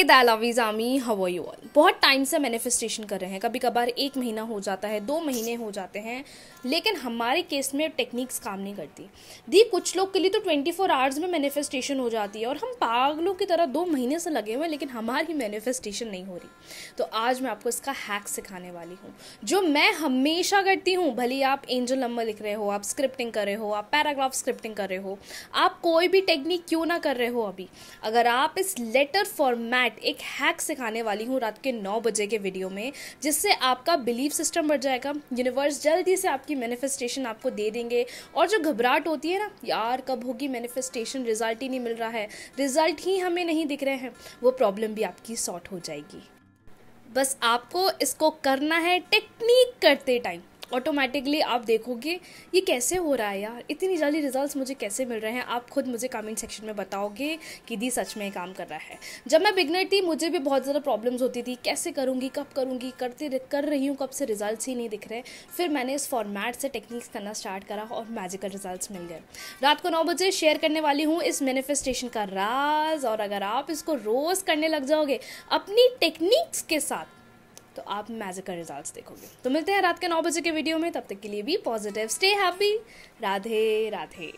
आमी ऑल बहुत टाइम से मैनिफेस्टेशन कर रहे हैं कभी कभार एक महीना हो जाता है दो महीने हो जाते हैं लेकिन हमारे केस में टेक्निक्स काम नहीं करती दी कुछ लोग के लिए तो 24 फोर आवर्स में मैनिफेस्टेशन हो जाती है और हम पागलों की तरह दो महीने से लगे हुए हैं लेकिन हमारी मैनिफेस्टेशन नहीं हो रही तो आज मैं आपको इसका हैक सिखाने वाली हूँ जो मैं हमेशा करती हूँ भले आप एंजल नंबर लिख रहे हो आप स्क्रिप्टिंग कर रहे हो आप पैराग्राफ स्क्रिप्टिंग कर रहे हो आप कोई भी टेक्निक क्यों ना कर रहे हो अभी अगर आप इस लेटर फॉर्मेट हैट एक हैक सिखाने वाली हूँ रात के नौ बजे के वीडियो में जिससे आपका बिलीव सिस्टम बढ़ जाएगा यूनिवर्स जल्दी से आपकी मैनिफेस्टेशन आपको दे देंगे और जो घबराहट होती है ना यार कब होगी मैनिफेस्टेशन रिजल्ट ही नहीं मिल रहा है रिजल्ट ही हमें नहीं दिख रहे हैं वो प्रॉब्लम भी आपकी सॉर्ट हो जाएगी बस आपको इसको करना है टेक्निक करते टाइम ऑटोमेटिकली आप देखोगे ये कैसे हो रहा है यार इतनी जल्दी रिजल्ट्स मुझे कैसे मिल रहे हैं आप खुद मुझे कमेंट सेक्शन में बताओगे कि दी सच में काम कर रहा है जब मैं बिगनर थी मुझे भी बहुत ज़्यादा प्रॉब्लम्स होती थी कैसे करूँगी कब करूँगी करते कर रही हूँ कब से रिजल्ट ही नहीं दिख रहे फिर मैंने इस फॉर्मेट से टेक्निक्स करना स्टार्ट करा और मैजिकल रिजल्ट मिल गए रात को नौ बजे शेयर करने वाली हूँ इस मैनिफेस्टेशन का राज और अगर आप इसको रोज़ करने लग जाओगे अपनी टेक्निक्स के साथ तो आप मैजिक का रिजल्ट देखोगे तो मिलते हैं रात के नौ बजे के वीडियो में तब तक के लिए भी positive stay happy Radhe Radhe